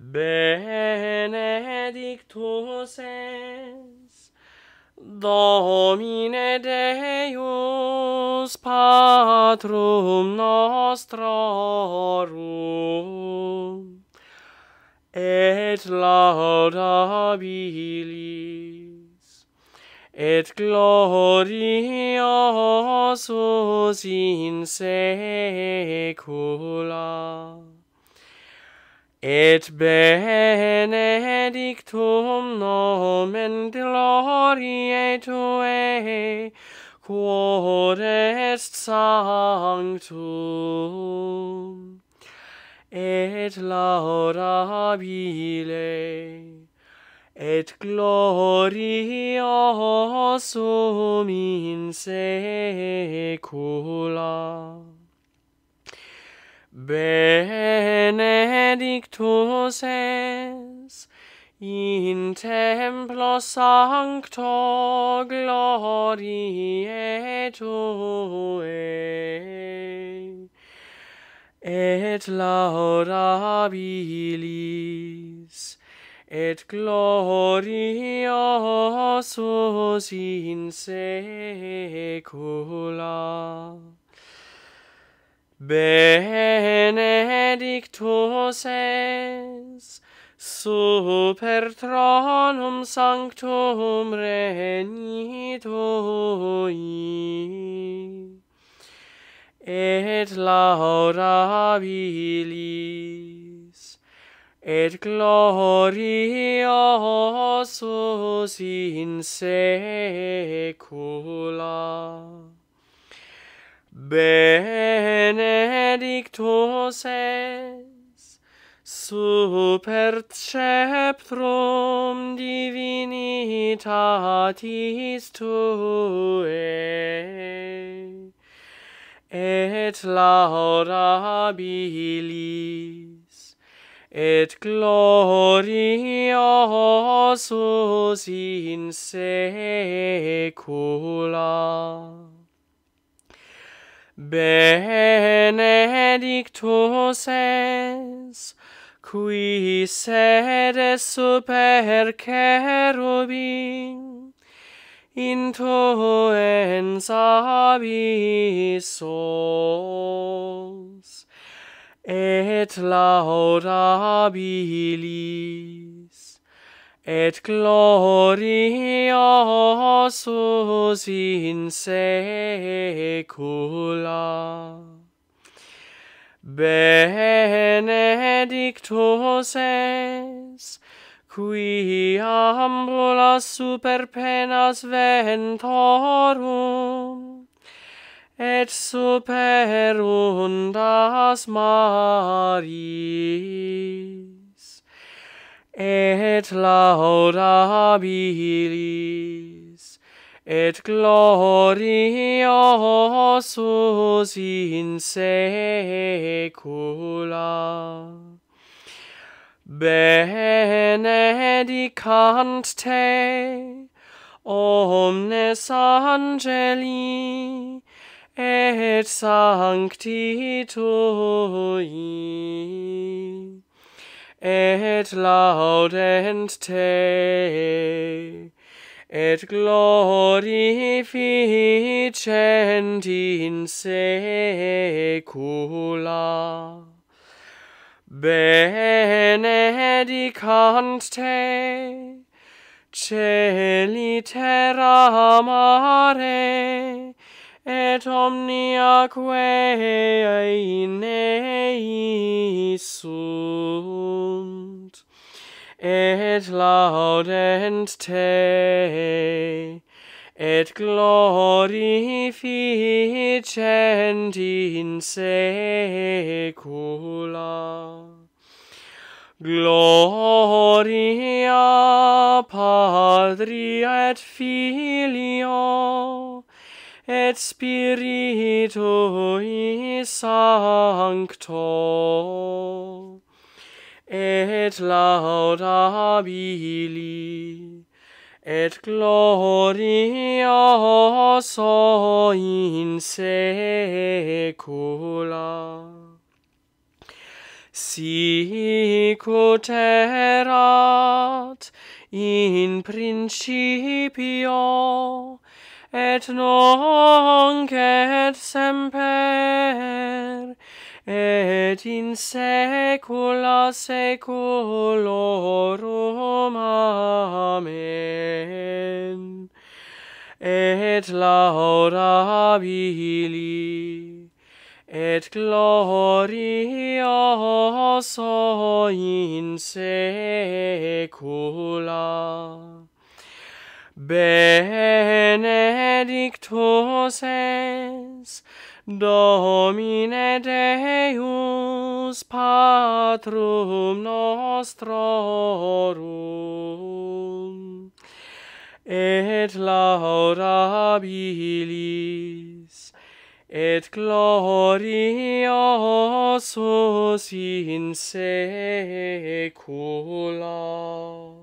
Benedictus es Domine Deus Patrum nostrorum et laudabilis et gloriosus in saecula. Et benedictum nomen gloriae tuae, quod est sanctum. Et laudabile, et gloriosum in secula. Benedictum, in templo sancto gloriae tuae. Et laudabilis, et gloriosus in saecula. Benedictus est, super tronum sanctum regnitui. Et laudabilis, et gloriosus in saecula. Benedictus est, super ceptrum divinitatis tuae et laudabilis et gloria in secula Benedictus est qui sedes super cherubim in tuens abyssos et laudabilis et gloriosus in saeculas benedictus es, qui ambulas super penas ventorum, et super undas maris, et laudabilis, et gloriosus in saecula. Benedicant te, omnes angeli, et sancti tui, et laudent te, et laudent te, et glorificent in saecula benedicant te celi terra mare et omnia quae in eis et laudent te et glorificent in saecula gloria patri et filio et spiritu sancto et laudabili, et gloria so in saecula. ut erat in principio, et nunc et semper, et et in saecula saeculorum amen et laudabili, et gloria in saecula benedictus es, Domine Deus patrum nostrorum, et laudabilis, et gloriosus in secula.